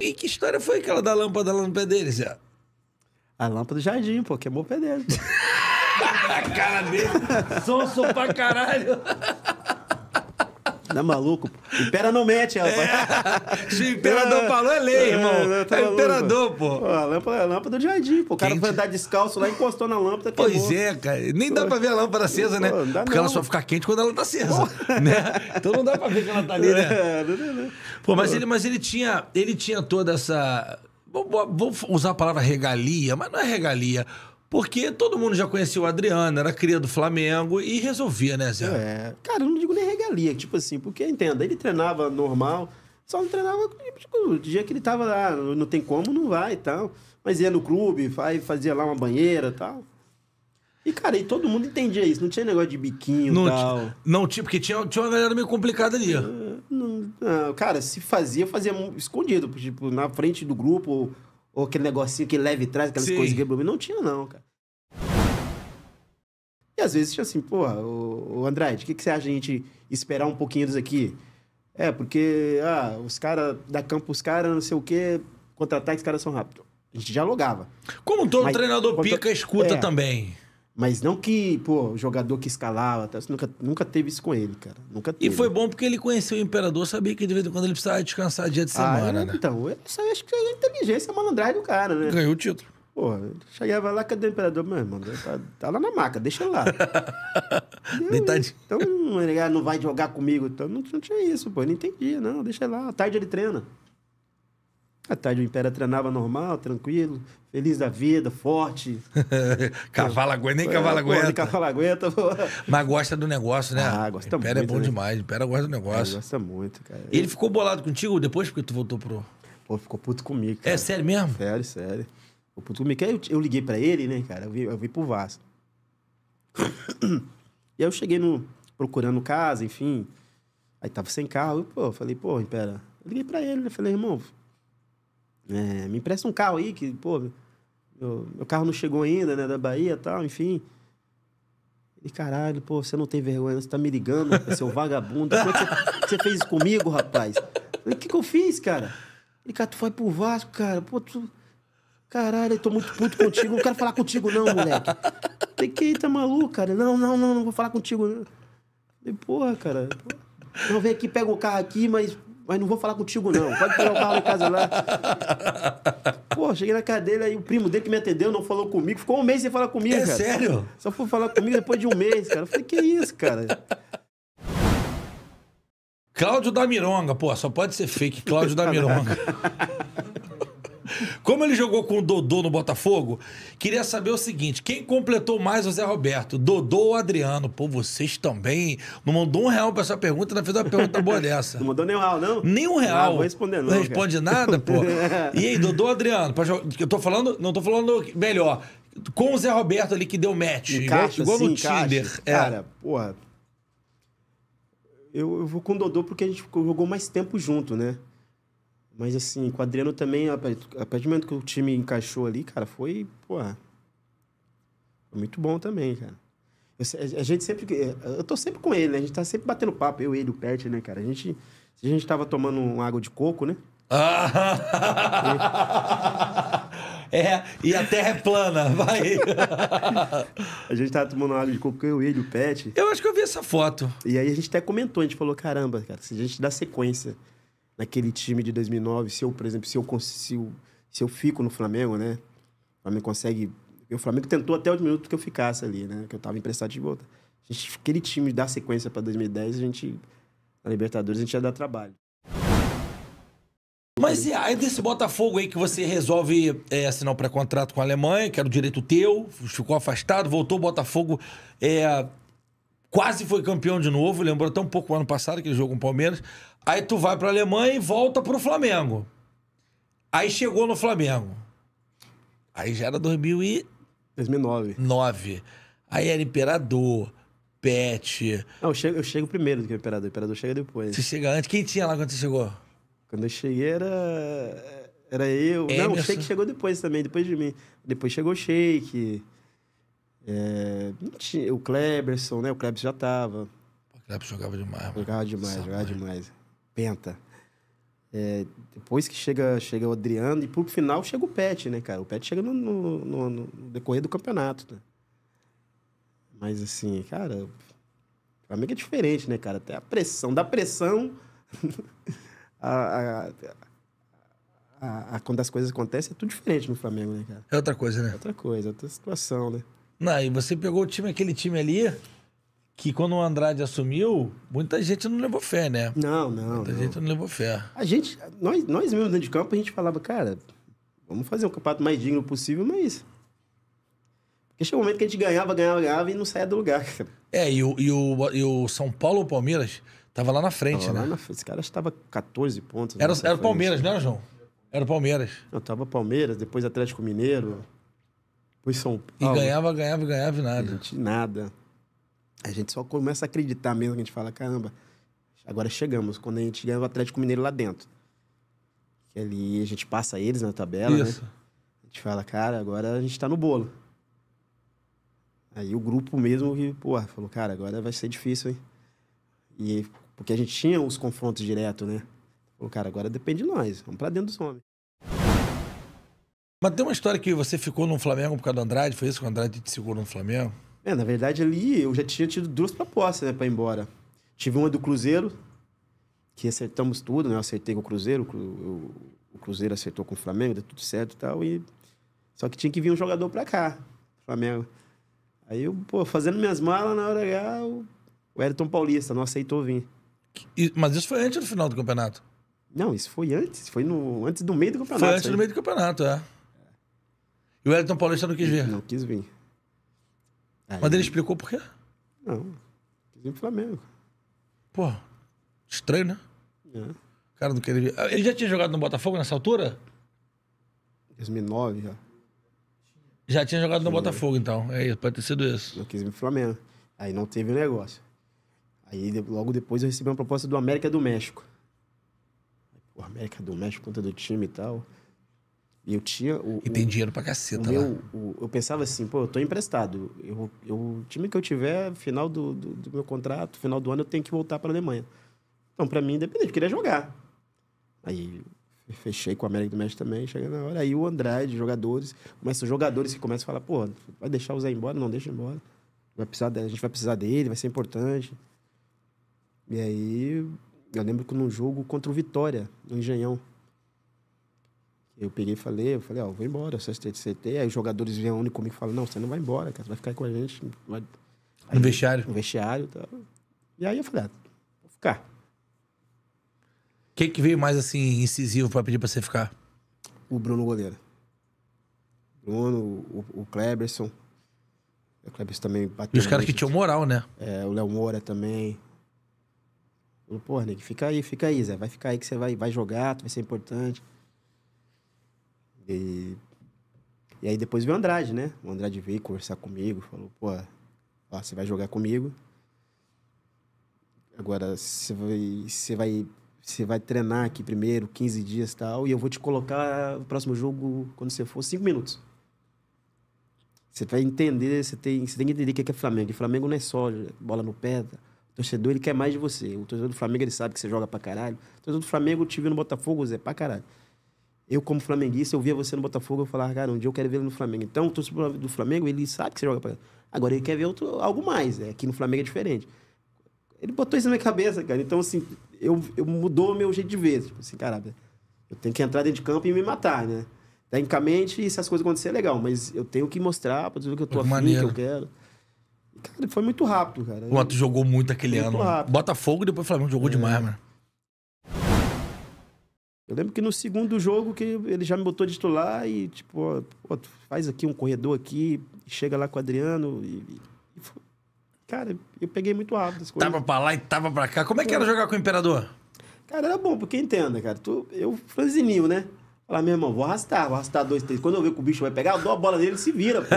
E que história foi aquela da lâmpada lá no pé dele, Zé? A lâmpada do jardim, pô, queimou o pé dele. Pô. A cara dele, sonso pra caralho. Tá maluco? Impera não mete. rapaz. É. Se o imperador é. falou, é lei, é, irmão. É, tá é imperador, pô. pô. A lâmpada, a lâmpada do jardim, pô. O cara foi andar descalço lá, e encostou na lâmpada. Pois é, cara. Nem dá pô. pra ver a lâmpada acesa, pô, né? Porque não. ela só fica quente quando ela tá acesa. Né? Então não dá pra ver que ela tá ali, né? É, não, não, não. Pô, mas ele, mas ele tinha. Ele tinha toda essa. Vou, vou usar a palavra regalia, mas não é regalia porque todo mundo já conhecia o Adriano, era cria do Flamengo e resolvia, né, Zé? É. Cara, eu não digo nem regalia, tipo assim, porque entenda, ele treinava normal, só não treinava tipo, o dia que ele tava lá, não tem como, não vai e tal. Mas ia no clube, fazia lá uma banheira e tal. E, cara, e todo mundo entendia isso. Não tinha negócio de biquinho não, tal. Não, tinha, porque tinha, tinha uma galera meio complicada ali. É, não, não, cara, se fazia, fazia escondido. Tipo, na frente do grupo, ou aquele negocinho que leve e traz, aquelas Sim. coisas que não tinha, não, cara. E às vezes, assim, pô, o, o Andrade, o que, que você acha de a gente esperar um pouquinho dos aqui? É, porque, ah, os caras da campo, os caras, não sei o quê, contra-ataque, os caras são rápidos. A gente dialogava. Como todo Mas, treinador pica escuta é, também. Mas não que, pô, o jogador que escalava, tá? nunca, nunca teve isso com ele, cara. Nunca teve. E foi bom porque ele conheceu o imperador, sabia que de vez em quando ele precisava descansar dia de ah, semana, ah, né? Então, isso acho que é a inteligência, a é malandragem do cara, né? Ganhou o título. Pô, chegava lá, cadê o imperador? Meu irmão, tá, tá lá na maca, deixa lá. Deitadinho. Então, ele ah, não vai jogar comigo. Então, não, não tinha isso, pô, não entendia, não, deixa lá. À tarde ele treina. À tarde o Impera treinava normal, tranquilo, feliz da vida, forte. cavalo aguenta, nem é, cavalo aguenta. Pô, nem cavalo aguenta. Pô. Mas gosta do negócio, né? Ah, gosta é muito. Impera é bom né? demais, Impera gosta do é, negócio. gosta muito, cara. Ele ficou bolado contigo depois porque tu voltou pro... Pô, ficou puto comigo, cara. É sério mesmo? Sério, sério. Ficou puto comigo. Aí eu, eu liguei pra ele, né, cara? Eu vim, eu vim pro Vasco. e aí eu cheguei no... procurando casa, enfim. Aí tava sem carro. Eu, pô, falei, pô, Impera... Eu liguei pra ele, né? Falei, irmão, é, me empresta um carro aí, que, pô, meu, meu carro não chegou ainda, né, da Bahia e tal, enfim. E caralho, pô, você não tem vergonha, você tá me ligando, seu vagabundo. Como é que você, fez isso comigo, rapaz? O que, que eu fiz, cara? Ele, cara, tu foi pro Vasco, cara, pô, tu. Caralho, eu tô muito puto contigo, não quero falar contigo, não, moleque. Tem que ir, tá maluco, cara? Não, não, não, não vou falar contigo. Não. Falei, porra, cara. Não, vem aqui, pega o carro aqui, mas mas não vou falar contigo, não. Pode pegar o carro em casa lá. Pô, cheguei na casa dele, aí o primo dele que me atendeu não falou comigo. Ficou um mês sem falar comigo, é, cara. sério? Só foi falar comigo depois de um mês, cara. Eu falei, que isso, cara? Cláudio da Mironga, pô, só pode ser fake Cláudio da Mironga. Como ele jogou com o Dodô no Botafogo, queria saber o seguinte: quem completou mais o Zé Roberto? Dodô ou Adriano? Pô, vocês também. Não mandou um real pra essa pergunta, não fez uma pergunta boa dessa. Não mandou nem um real, não? Nem um ah, real. Não, vou responder, não. Não responde cara. nada, pô. E aí, Dodô ou Adriano? Eu tô falando, não tô falando melhor. Com o Zé Roberto ali que deu match. Encaixa, igual sim, no Tinder. É. Cara, porra. Eu, eu vou com o Dodô porque a gente jogou mais tempo junto, né? Mas assim, com o Adriano também, a partir do momento que o time encaixou ali, cara, foi, pô foi muito bom também, cara. Eu, a gente sempre. Eu tô sempre com ele, né? A gente tá sempre batendo papo, eu, ele, o Pert, né, cara? A gente. a gente tava tomando um água de coco, né? é, e a terra é plana, vai. a gente tava tomando água de coco, eu, ele, o Pet. Eu acho que eu vi essa foto. E aí a gente até comentou, a gente falou: caramba, cara, se a gente dá sequência naquele time de 2009, se eu, por exemplo, se eu eu se eu fico no Flamengo, né? O Flamengo consegue. O Flamengo tentou até o minuto que eu ficasse ali, né? Que eu tava emprestado de volta. A gente, aquele time dá sequência para 2010, a gente. Na Libertadores a gente ia dar trabalho. Mas e aí desse Botafogo aí que você resolve é, assinar o um pré-contrato com a Alemanha, que era o direito teu, ficou afastado, voltou o Botafogo, é, quase foi campeão de novo, lembrou até um pouco o ano passado, aquele jogo com o Palmeiras. Aí tu vai pra Alemanha e volta pro Flamengo. Aí chegou no Flamengo. Aí já era 2000 e... 2009. 9. Aí era Imperador, Pet. Não, eu chego, eu chego primeiro do que o Imperador. O Imperador chega depois. Você chega antes. Quem tinha lá quando você chegou? Quando eu cheguei era. Era eu. Emerson. Não, o Sheik chegou depois também, depois de mim. Depois chegou o Sheik. É... O Kleberson, né? O Kleberson já tava. O Kleberson jogava demais, mano. Jogava demais, jogava demais penta. É, depois que chega, chega o Adriano e pro final chega o Pet, né, cara? O Pet chega no, no, no, no decorrer do campeonato, né? Mas assim, cara, pra mim é diferente, né, cara? Até a pressão, da pressão a, a, a, a, quando as coisas acontecem é tudo diferente no Flamengo, né, cara? É outra coisa, né? É outra coisa, é outra situação, né? Não, e você pegou o time, aquele time ali, que quando o Andrade assumiu, muita gente não levou fé, né? Não, não. Muita não. gente não levou fé. A gente, nós, nós mesmos dentro de campo, a gente falava, cara, vamos fazer um campeonato mais digno possível, mas. É Porque chegou um momento que a gente ganhava, ganhava, ganhava e não saía do lugar, cara. É, e o, e o, e o São Paulo ou Palmeiras tava lá na frente, tava né? Lá na, esse cara estava 14 pontos. Era, era o Palmeiras, né, João? Era o Palmeiras. Não, tava Palmeiras, depois Atlético Mineiro, depois São Paulo. E ganhava, ganhava, ganhava e nada. Gente, nada. A gente só começa a acreditar mesmo, que a gente fala, caramba, agora chegamos. Quando a gente ganha o Atlético Mineiro lá dentro. Que ali a gente passa eles na tabela, né? Isso. né? A gente fala, cara, agora a gente tá no bolo. Aí o grupo mesmo, pô, falou, cara, agora vai ser difícil, hein? E porque a gente tinha os confrontos direto, né? Falou, cara, agora depende de nós. Vamos pra dentro dos homens. Mas tem uma história que você ficou no Flamengo por causa do Andrade, foi isso que o Andrade te segurou no Flamengo? É, na verdade, ali eu já tinha tido duas propostas né, para ir embora. Tive uma do Cruzeiro, que acertamos tudo, né? Eu acertei com o Cruzeiro, o, Cruzeiro acertou com o Flamengo, deu tudo certo e tal. E... Só que tinha que vir um jogador para cá, Flamengo. Aí eu, pô, fazendo minhas malas, na hora H, o, Elton Paulista não aceitou vir. mas isso foi antes do final do campeonato? Não, isso foi antes, foi no, antes do meio do campeonato. Foi antes do né? meio do campeonato, é. E o Elton Paulista não quis vir? Não quis vir. Aí... Mas ele explicou por quê? Não. Quis ir pro Flamengo. Pô, estranho, né? É. O cara não queria. Ele já tinha jogado no Botafogo nessa altura? 2009 já. Já tinha jogado no Botafogo, então. É isso, pode ter sido isso. Eu quis ir pro Flamengo. Aí não teve o negócio. Aí logo depois eu recebi uma proposta do América do México. Pô, América do México, conta do time e tal. E eu tinha. O, e tem o, dinheiro pra caceta, meu, lá. O, eu pensava assim, pô, eu tô emprestado. Eu, eu, o time que eu tiver, final do, do, do meu contrato, final do ano, eu tenho que voltar pra Alemanha. Então, pra mim, independente, eu queria jogar. Aí fechei com o América do México também, chega na hora. Aí o Andrade, jogadores, começa os jogadores que começam a falar, pô, vai deixar o Zé embora? Não, deixa embora. Vai precisar, a gente vai precisar dele, vai ser importante. E aí, eu lembro que num jogo contra o Vitória, no Engenhão. Eu peguei e falei, eu falei, ó, oh, vou embora, de CT. Aí os jogadores vêm comigo e falam, não, você não vai embora, cara, você vai ficar com a gente. Vai... Aí, no vestiário? No vestiário e E aí eu falei, ah, vou ficar. quem que, veio mais assim, incisivo para pedir para você ficar? O Bruno Goleiro. Bruno, o, o Kleberson. O Kleberson também bateu. E os caras que tinham moral, né? É, o Léo Moura também. Falou, porra, Nick, fica aí, fica aí, Zé. Vai ficar aí que você vai, vai jogar, tu vai ser importante. E, e aí depois veio o Andrade, né? O Andrade veio conversar comigo, falou, pô, ó, você vai jogar comigo. Agora, você vai, você vai, você vai treinar aqui primeiro, 15 dias e tal, e eu vou te colocar o próximo jogo, quando você for, 5 minutos. Você vai entender, você tem, você tem que entender o é que é Flamengo. E Flamengo não é só bola no pé. Tá? O torcedor, ele quer mais de você. O torcedor do Flamengo, ele sabe que você joga pra caralho. O torcedor do Flamengo, te viu no Botafogo, Zé, pra caralho. Eu, como flamenguista, eu via você no Botafogo, eu falava, cara, um dia eu quero ver ele no Flamengo. Então, o torcedor do Flamengo, ele sabe que você joga pra... Agora, ele quer ver outro, algo mais, né? Aqui no Flamengo é diferente. Ele botou isso na minha cabeça, cara. Então, assim, eu, eu mudou o meu jeito de ver. Tipo assim, caralho, eu tenho que entrar dentro de campo e me matar, né? Tecnicamente, se as coisas acontecerem, é legal. Mas eu tenho que mostrar pra dizer que eu tô afim, que eu quero. cara, foi muito rápido, cara. o Quanto jogou muito aquele muito ano. Rápido. Botafogo e depois o Flamengo jogou é. demais, mano. Eu lembro que no segundo jogo que ele já me botou de titular e, tipo, faz aqui um corredor aqui, chega lá com o Adriano e. e cara, eu peguei muito rápido as coisas. Tava pra lá e tava pra cá. Como é que era é. jogar com o Imperador? Cara, era bom, porque entenda, cara. Tu, eu, franzininho, né? Falar, meu irmão, vou arrastar, vou arrastar dois, três. Quando eu ver que o bicho vai pegar, eu dou a bola nele e se vira, pô. e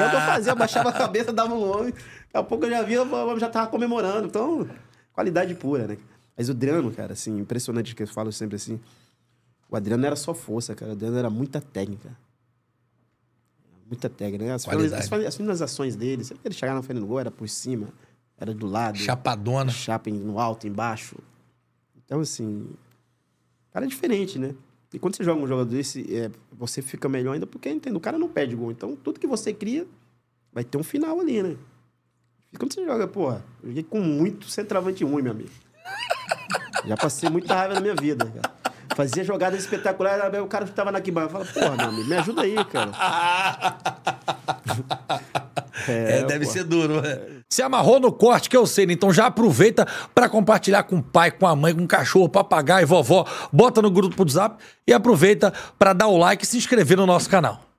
eu é que eu fazia, eu baixava a cabeça, dava um homem. Daqui a pouco eu já via, eu já tava comemorando. Então, qualidade pura, né? Mas o Adriano, cara, assim, impressionante que eu falo sempre assim. O Adriano era só força, cara. O Adriano era muita técnica. Muita técnica, né? As, finaliza, as finalizações dele, sempre que ele chegava na frente do gol, era por cima, era do lado. Chapadona. Chapa no alto, embaixo. Então, assim. Cara é diferente, né? E quando você joga um jogador desse, é, você fica melhor ainda porque entendo, o cara não perde gol. Então, tudo que você cria vai ter um final ali, né? E quando você joga, porra, eu joguei com muito centroavante ruim, meu amigo. Já passei muita raiva na minha vida, cara. Fazia jogada espetacular, o cara que estava na Eu Fala, porra, meu amigo, me ajuda aí, cara. É, é, deve pô. ser duro. Se né? amarrou no corte, que eu sei, né? Então já aproveita para compartilhar com o pai, com a mãe, com o cachorro, papagaio, vovó. Bota no grupo do WhatsApp e aproveita para dar o like e se inscrever no nosso canal.